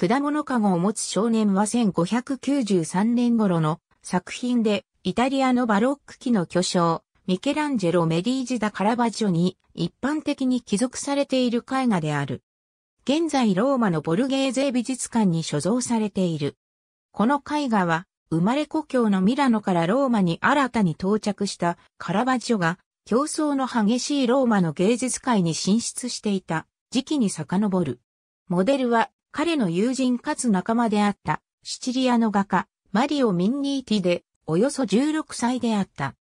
果物かごを持つ少年は1593年頃の作品で、イタリアのバロック期の巨匠、ミケランジェロ・メリージ・ダ・カラバジョに一般的に帰属されている絵画である。現在ローマのボルゲーゼ美術館に所蔵されている。この絵画は、生まれ故郷のミラノからローマに新たに到着したカラバジョが、競争の激しいローマの芸術界に進出していた時期に遡る。モデルは彼の友人かつ仲間であった、シチリアの画家、マリオ・ミンニーティで、およそ16歳であった。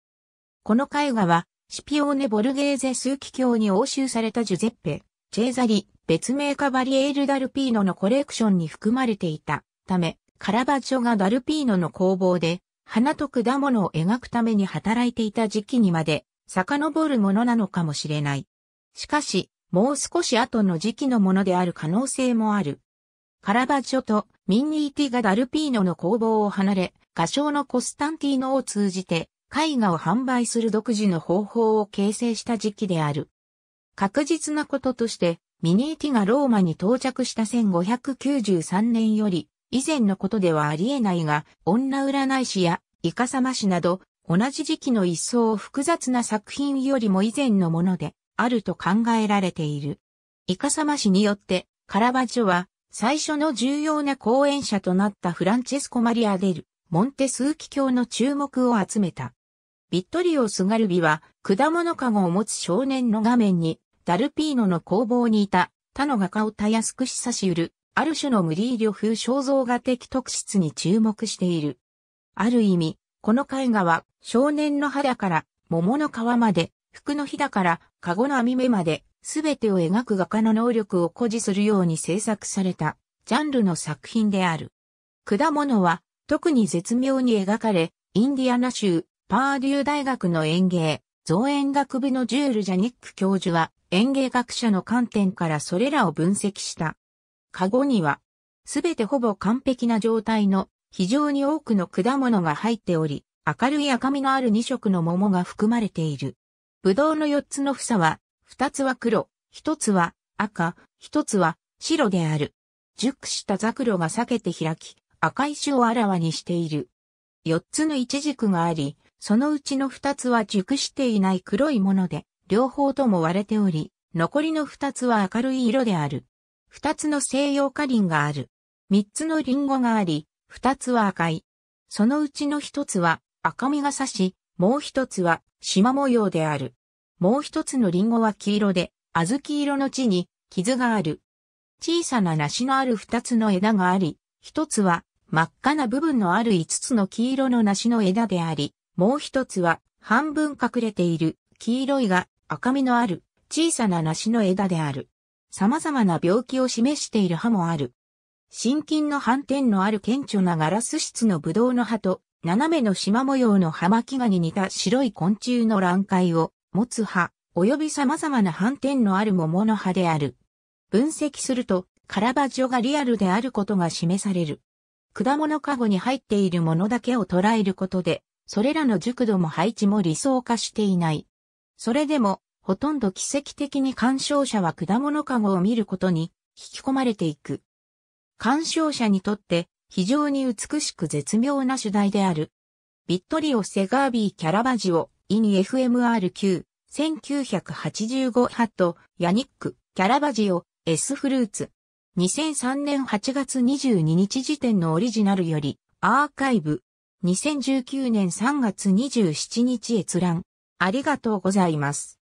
この絵画は、シピオーネ・ボルゲーゼ数奇教に押収されたジュゼッペ、チェーザリ、別名カバリエール・ダルピーノのコレクションに含まれていたため、カラバッチョがダルピーノの工房で、花と果物を描くために働いていた時期にまで、遡るものなのかもしれない。しかし、もう少し後の時期のものである可能性もある。カラバジョとミンニーティがダルピーノの工房を離れ、画商のコスタンティーノを通じて絵画を販売する独自の方法を形成した時期である。確実なこととして、ミニーティがローマに到着した1593年より、以前のことではありえないが、女占い師やイカサマ師など、同じ時期の一層複雑な作品よりも以前のもので、あると考えられている。イカサマ師によって、カラバジョは最初の重要な講演者となったフランチェスコ・マリア・デル、モンテスーキ教の注目を集めた。ビットリオ・スガルビは、果物かごを持つ少年の画面に、ダルピーノの工房にいた、他の画家をたやすくしさしうる、ある種のムリーリョ風肖像画的特質に注目している。ある意味、この絵画は、少年の肌から、桃の皮まで、服のひだから、かごの網目まで、すべてを描く画家の能力を誇示するように制作された、ジャンルの作品である。果物は、特に絶妙に描かれ、インディアナ州、パーデュー大学の園芸、造園学部のジュール・ジャニック教授は、園芸学者の観点からそれらを分析した。カゴには、すべてほぼ完璧な状態の非常に多くの果物が入っており、明るい赤みのある2色の桃が含まれている。ブドウの4つの房は二つは黒、一つは赤、一つは白である。熟したザクロが裂けて開き、赤石をあらわにしている。四つの一軸があり、そのうちの二つは熟していない黒いもので、両方とも割れており、残りの二つは明るい色である。二つの西洋花林がある。三つのリンゴがあり、二つは赤い。そのうちの一つは赤みが差し、もう一つは縞模様である。もう一つのリンゴは黄色で、小豆色の地に傷がある。小さな梨のある二つの枝があり、一つは真っ赤な部分のある五つの黄色の梨の枝であり、もう一つは半分隠れている黄色いが赤みのある小さな梨の枝である。様々な病気を示している歯もある。心筋の反転のある顕著なガラス質のブドウの葉と、斜めの縞模様の葉巻がに似た白い昆虫の卵塊を持つ葉、及び様々な反転のある桃の葉である。分析すると、カラバジョがリアルであることが示される。果物かごに入っているものだけを捉えることで、それらの熟度も配置も理想化していない。それでも、ほとんど奇跡的に鑑賞者は果物かごを見ることに引き込まれていく。鑑賞者にとって非常に美しく絶妙な主題である。ビットリオ・セガービー・キャラバジオ、イン FMRQ、1985ハット、ヤニック、キャラバジオ、S フルーツ。2003年8月22日時点のオリジナルより、アーカイブ。2019年3月27日閲覧。ありがとうございます。